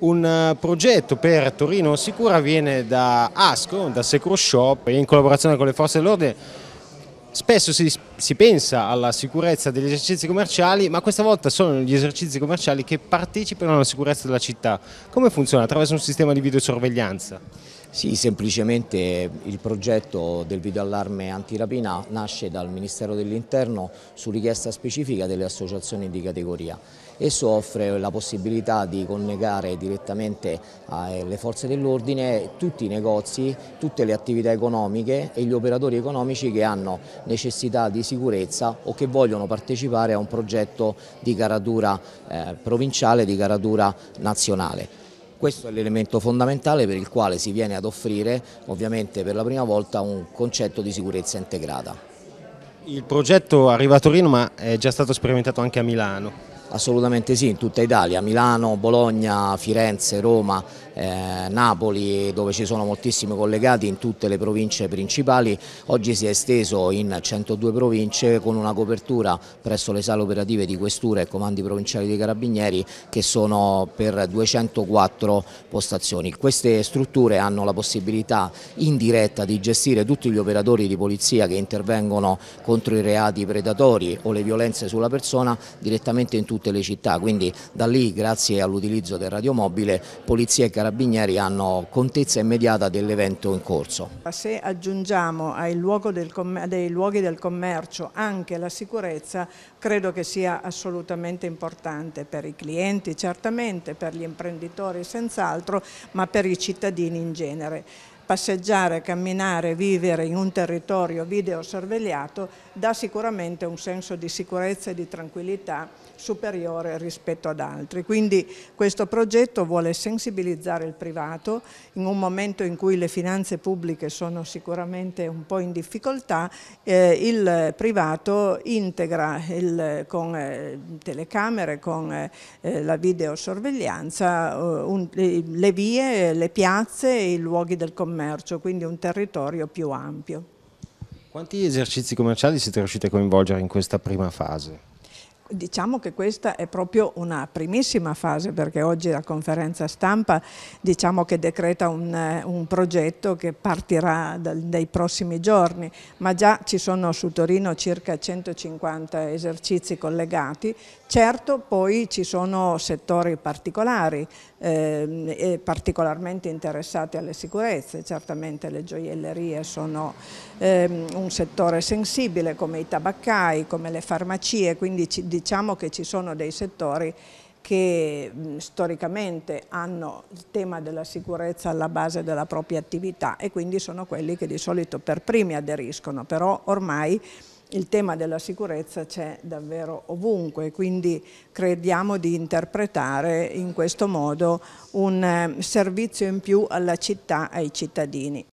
Un eh, progetto per Torino Sicura viene da ASCO, da Secure Shop in collaborazione con le forze dell'ordine. Spesso si, si pensa alla sicurezza degli esercizi commerciali, ma questa volta sono gli esercizi commerciali che partecipano alla sicurezza della città. Come funziona? Attraverso un sistema di videosorveglianza. Sì, semplicemente il progetto del videoallarme antirapina nasce dal Ministero dell'Interno su richiesta specifica delle associazioni di categoria. Esso offre la possibilità di collegare direttamente alle eh, forze dell'ordine tutti i negozi, tutte le attività economiche e gli operatori economici che hanno necessità di sicurezza o che vogliono partecipare a un progetto di caratura eh, provinciale, di caratura nazionale. Questo è l'elemento fondamentale per il quale si viene ad offrire ovviamente per la prima volta un concetto di sicurezza integrata. Il progetto arriva a Torino ma è già stato sperimentato anche a Milano. Assolutamente sì, in tutta Italia, Milano, Bologna, Firenze, Roma, eh, Napoli dove ci sono moltissimi collegati in tutte le province principali, oggi si è esteso in 102 province con una copertura presso le sale operative di questura e comandi provinciali dei carabinieri che sono per 204 postazioni. Queste strutture hanno la possibilità in diretta di gestire tutti gli operatori di polizia che intervengono contro i reati predatori o le violenze sulla persona direttamente in tutte tutte le città, quindi da lì grazie all'utilizzo del radiomobile polizia e carabinieri hanno contezza immediata dell'evento in corso. Se aggiungiamo ai dei luoghi del commercio anche la sicurezza credo che sia assolutamente importante per i clienti certamente, per gli imprenditori senz'altro, ma per i cittadini in genere passeggiare, camminare, vivere in un territorio videosorvegliato dà sicuramente un senso di sicurezza e di tranquillità superiore rispetto ad altri. Quindi questo progetto vuole sensibilizzare il privato in un momento in cui le finanze pubbliche sono sicuramente un po' in difficoltà, eh, il privato integra il, con eh, telecamere, con eh, la videosorveglianza eh, un, le vie, le piazze e i luoghi del commercio commercio, quindi un territorio più ampio. Quanti esercizi commerciali siete riusciti a coinvolgere in questa prima fase? Diciamo che questa è proprio una primissima fase perché oggi la conferenza stampa diciamo che decreta un, eh, un progetto che partirà dal, dai prossimi giorni, ma già ci sono su Torino circa 150 esercizi collegati, certo poi ci sono settori particolari eh, particolarmente interessati alle sicurezze, certamente le gioiellerie sono eh, un settore sensibile come i tabaccai, come le farmacie, quindi ci, diciamo che ci sono dei settori che storicamente hanno il tema della sicurezza alla base della propria attività e quindi sono quelli che di solito per primi aderiscono, però ormai il tema della sicurezza c'è davvero ovunque, quindi crediamo di interpretare in questo modo un eh, servizio in più alla città, ai cittadini.